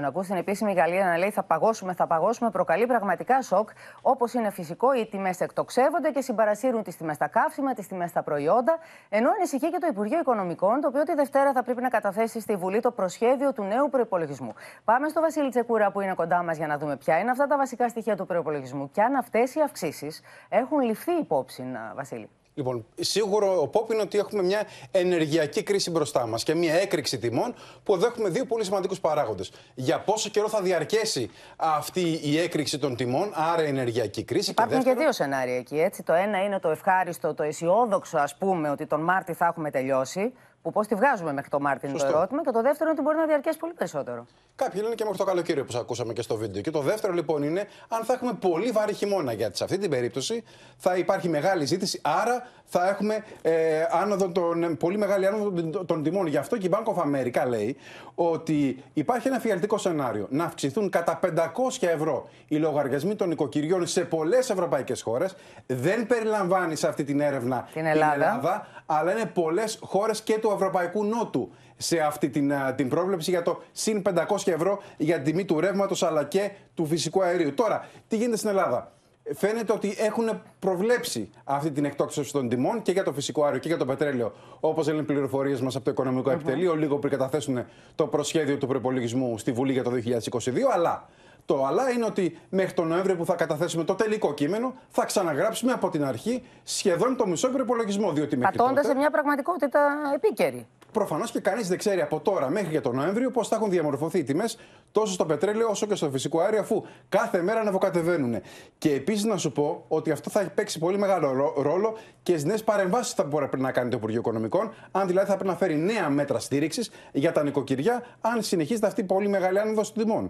Τον να στην επίσημη Γαλλία να λέει θα παγώσουμε, θα παγώσουμε, προκαλεί πραγματικά σοκ. Όπως είναι φυσικό, οι τιμές εκτοξεύονται και συμπαρασύρουν τις τιμές στα καύσιμα, τις τιμές στα προϊόντα. Ενώ ανησυχεί και το Υπουργείο Οικονομικών, το οποίο τη Δευτέρα θα πρέπει να καταθέσει στη Βουλή το προσχέδιο του νέου προπολογισμού. Πάμε στο Βασίλη Τσεκούρα που είναι κοντά μας για να δούμε ποια είναι αυτά τα βασικά στοιχεία του προπολογισμού και αν αυτές οι αυξήσεις έχουν ληφθεί υπόψη, Βασίλη. Λοιπόν, σίγουρο ο Πόπ είναι ότι έχουμε μια ενεργειακή κρίση μπροστά μας και μια έκρηξη τιμών που εδώ έχουμε δύο πολύ σημαντικούς παράγοντες. Για πόσο καιρό θα διαρκέσει αυτή η έκρηξη των τιμών, άρα η ενεργειακή κρίση. Υπάρχουν και, δύο σενάρια εκεί. Έτσι. Το ένα είναι το ευχάριστο, το αισιόδοξο, ας πούμε, ότι τον Μάρτι θα έχουμε τελειώσει που πώς τη βγάζουμε μέχρι το Μάρτιν το ερώτημα. Και το δεύτερο είναι ότι μπορεί να διαρκέσει πολύ περισσότερο. Κάποιοι λένε και μέχρι το καλοκαίρι, όπω ακούσαμε και στο βίντεο. Και το δεύτερο λοιπόν είναι αν θα έχουμε πολύ βαρύ χειμώνα. Γιατί σε αυτή την περίπτωση θα υπάρχει μεγάλη ζήτηση, άρα θα έχουμε ε, άνοδο των, πολύ μεγάλη άνοδο των τιμών. Γι' αυτό και η Bank of America λέει ότι υπάρχει ένα φιαλτικό σενάριο να αυξηθούν κατά 500 ευρώ οι λογαριασμοί των οικοκυριών σε πολλές ευρωπαϊκές χώρες. Δεν περιλαμβάνει σε αυτή την έρευνα την Ελλάδα, την Ελλάδα αλλά είναι πολλές χώρες και το του Ευρωπαϊκού Νότου σε αυτή την, ε, την πρόβλεψη για το συν 500 ευρώ για την τιμή του ρεύματος αλλά και του φυσικού αερίου. Τώρα, τι γίνεται στην Ελλάδα. Φαίνεται ότι έχουν προβλέψει αυτή την εκτόξευση των τιμών και για το φυσικό αέριο και για το πετρέλαιο. Όπως λένε οι πληροφορίες μας από το Οικονομικό Επιτελείο, λίγο πριν καταθέσουν το προσχέδιο του προπολογισμού στη Βουλή για το 2022. Αλλά το αλλά είναι ότι μέχρι τον Νοέμβριο που θα καταθέσουμε το τελικό κείμενο, θα ξαναγράψουμε από την αρχή σχεδόν το μισό προπολογισμό. Πατώντα σε μια πραγματικότητα επίκαιρη. Προφανώς και κανείς δεν ξέρει από τώρα μέχρι και τον Νοέμβριο πώς θα έχουν διαμορφωθεί οι τιμές τόσο στο πετρέλαιο όσο και στο φυσικό αέριο, αφού κάθε μέρα ανεβοκατεβαίνουν. Και επίσης να σου πω ότι αυτό θα έχει παίξει πολύ μεγάλο ρόλο και στις νέες παρεμβάσεις που θα πρέπει να κάνει το Υπουργείο Οικονομικών, αν δηλαδή θα πρέπει να φέρει νέα μέτρα στήριξης για τα νοικοκυριά, αν συνεχίζεται αυτή η πολύ μεγάλη άνοδος των τιμών.